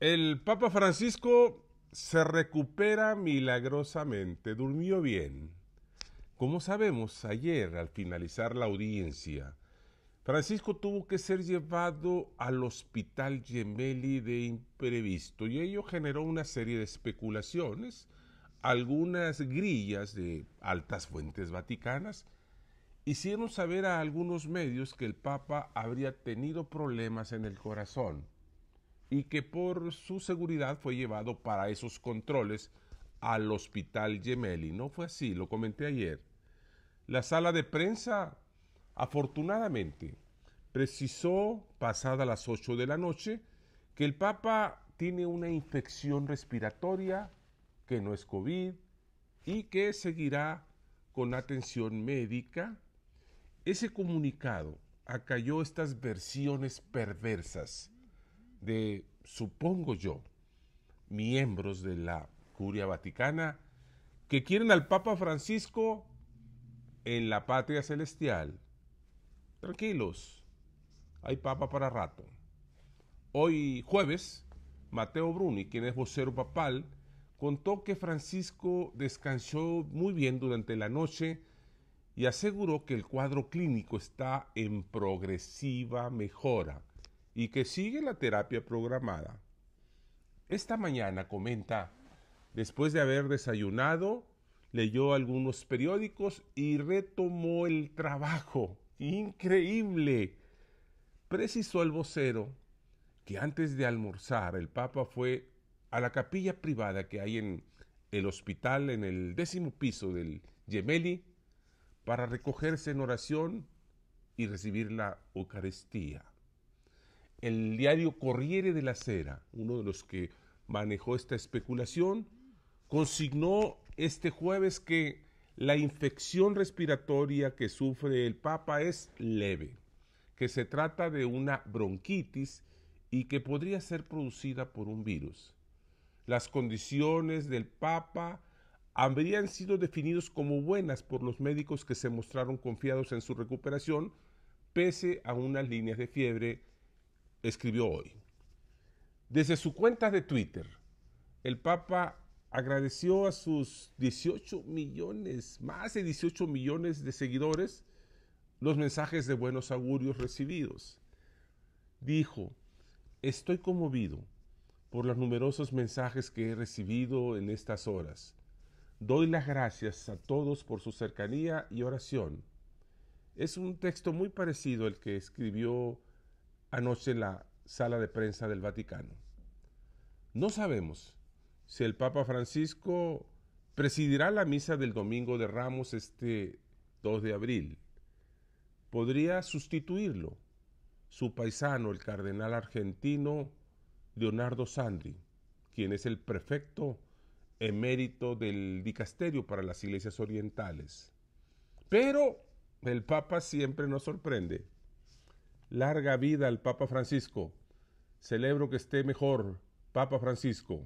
El Papa Francisco se recupera milagrosamente, durmió bien. Como sabemos, ayer al finalizar la audiencia, Francisco tuvo que ser llevado al hospital Gemelli de imprevisto y ello generó una serie de especulaciones, algunas grillas de altas fuentes vaticanas hicieron saber a algunos medios que el Papa habría tenido problemas en el corazón y que por su seguridad fue llevado para esos controles al hospital Gemelli. No fue así, lo comenté ayer. La sala de prensa, afortunadamente, precisó, pasada las 8 de la noche, que el Papa tiene una infección respiratoria, que no es COVID, y que seguirá con atención médica. Ese comunicado acalló estas versiones perversas de, supongo yo, miembros de la Curia Vaticana que quieren al Papa Francisco en la patria celestial. Tranquilos, hay Papa para rato. Hoy jueves, Mateo Bruni, quien es vocero papal, contó que Francisco descansó muy bien durante la noche y aseguró que el cuadro clínico está en progresiva mejora y que sigue la terapia programada. Esta mañana comenta, después de haber desayunado, leyó algunos periódicos y retomó el trabajo. Increíble. Precisó el vocero que antes de almorzar el Papa fue a la capilla privada que hay en el hospital en el décimo piso del Gemelli para recogerse en oración y recibir la Eucaristía el diario Corriere de la Sera, uno de los que manejó esta especulación, consignó este jueves que la infección respiratoria que sufre el Papa es leve, que se trata de una bronquitis y que podría ser producida por un virus. Las condiciones del Papa habrían sido definidas como buenas por los médicos que se mostraron confiados en su recuperación, pese a unas líneas de fiebre escribió hoy. Desde su cuenta de Twitter, el Papa agradeció a sus 18 millones, más de 18 millones de seguidores, los mensajes de buenos augurios recibidos. Dijo, estoy conmovido por los numerosos mensajes que he recibido en estas horas. Doy las gracias a todos por su cercanía y oración. Es un texto muy parecido al que escribió anoche en la sala de prensa del Vaticano. No sabemos si el Papa Francisco presidirá la misa del Domingo de Ramos este 2 de abril. Podría sustituirlo su paisano, el cardenal argentino Leonardo Sandri, quien es el prefecto emérito del dicasterio para las iglesias orientales. Pero el Papa siempre nos sorprende. Larga vida al Papa Francisco. Celebro que esté mejor, Papa Francisco.